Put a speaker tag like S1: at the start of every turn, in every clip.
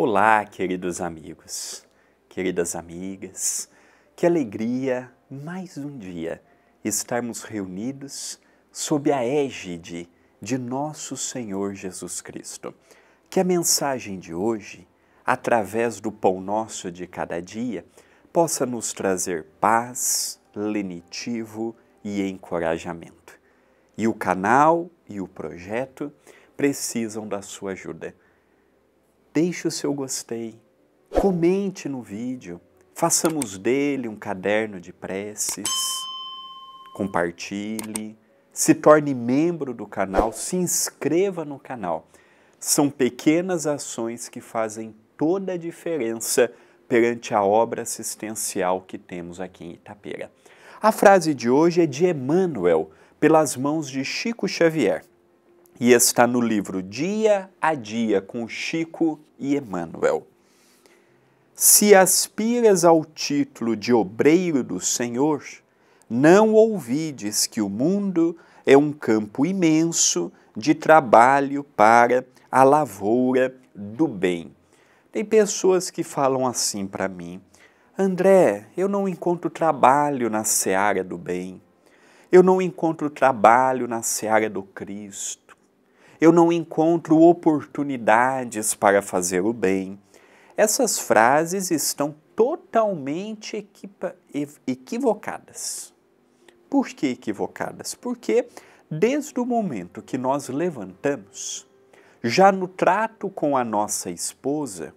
S1: Olá, queridos amigos, queridas amigas, que alegria mais um dia estarmos reunidos sob a égide de nosso Senhor Jesus Cristo. Que a mensagem de hoje, através do pão nosso de cada dia, possa nos trazer paz, lenitivo e encorajamento. E o canal e o projeto precisam da sua ajuda deixe o seu gostei, comente no vídeo, façamos dele um caderno de preces, compartilhe, se torne membro do canal, se inscreva no canal. São pequenas ações que fazem toda a diferença perante a obra assistencial que temos aqui em Itapeira. A frase de hoje é de Emmanuel, pelas mãos de Chico Xavier. E está no livro Dia a Dia com Chico e Emmanuel. Se aspiras ao título de obreiro do Senhor, não ouvides que o mundo é um campo imenso de trabalho para a lavoura do bem. Tem pessoas que falam assim para mim: André, eu não encontro trabalho na seara do bem, eu não encontro trabalho na seara do Cristo eu não encontro oportunidades para fazer o bem. Essas frases estão totalmente equivocadas. Por que equivocadas? Porque desde o momento que nós levantamos, já no trato com a nossa esposa,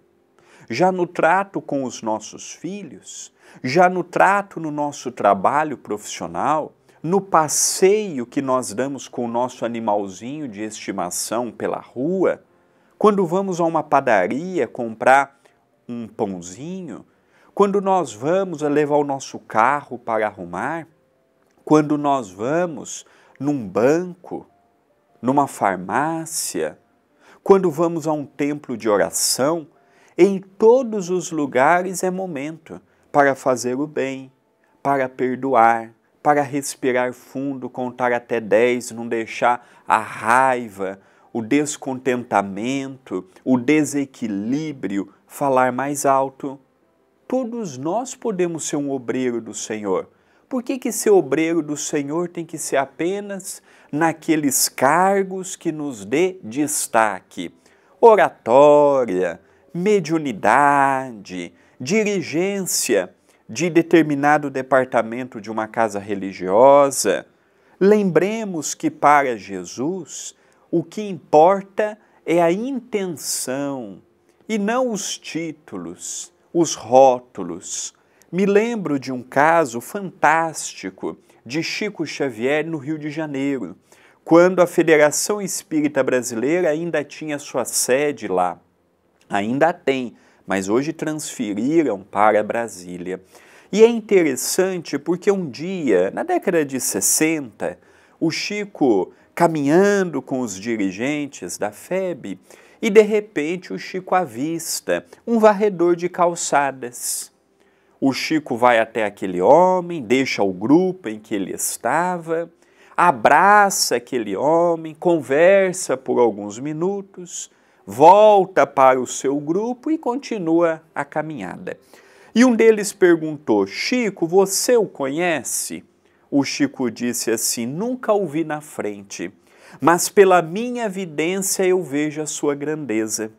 S1: já no trato com os nossos filhos, já no trato no nosso trabalho profissional, no passeio que nós damos com o nosso animalzinho de estimação pela rua, quando vamos a uma padaria comprar um pãozinho, quando nós vamos a levar o nosso carro para arrumar, quando nós vamos num banco, numa farmácia, quando vamos a um templo de oração, em todos os lugares é momento para fazer o bem, para perdoar, para respirar fundo, contar até 10, não deixar a raiva, o descontentamento, o desequilíbrio falar mais alto. Todos nós podemos ser um obreiro do Senhor. Por que, que ser obreiro do Senhor tem que ser apenas naqueles cargos que nos dê destaque? Oratória, mediunidade, dirigência de determinado departamento de uma casa religiosa. Lembremos que para Jesus o que importa é a intenção e não os títulos, os rótulos. Me lembro de um caso fantástico de Chico Xavier no Rio de Janeiro, quando a Federação Espírita Brasileira ainda tinha sua sede lá. Ainda tem, mas hoje transferiram para Brasília. E é interessante porque um dia, na década de 60, o Chico caminhando com os dirigentes da FEB e de repente o Chico avista um varredor de calçadas. O Chico vai até aquele homem, deixa o grupo em que ele estava, abraça aquele homem, conversa por alguns minutos volta para o seu grupo e continua a caminhada. E um deles perguntou: Chico, você o conhece? O Chico disse assim: Nunca o vi na frente, mas pela minha vidência eu vejo a sua grandeza.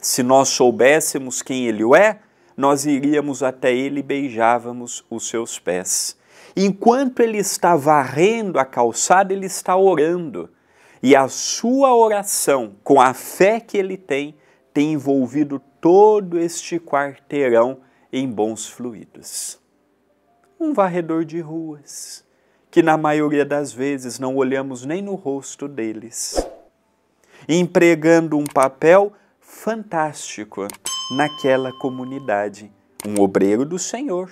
S1: Se nós soubéssemos quem ele é, nós iríamos até ele e beijávamos os seus pés. Enquanto ele está varrendo a calçada, ele está orando. E a sua oração, com a fé que ele tem, tem envolvido todo este quarteirão em bons fluidos. Um varredor de ruas, que na maioria das vezes não olhamos nem no rosto deles, empregando um papel fantástico naquela comunidade. Um obreiro do Senhor,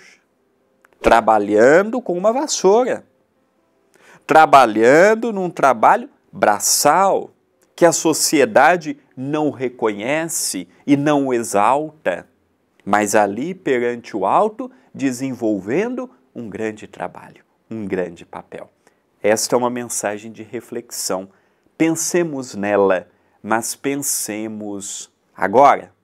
S1: trabalhando com uma vassoura, trabalhando num trabalho braçal que a sociedade não reconhece e não exalta, mas ali perante o alto, desenvolvendo um grande trabalho, um grande papel. Esta é uma mensagem de reflexão. Pensemos nela, mas pensemos agora.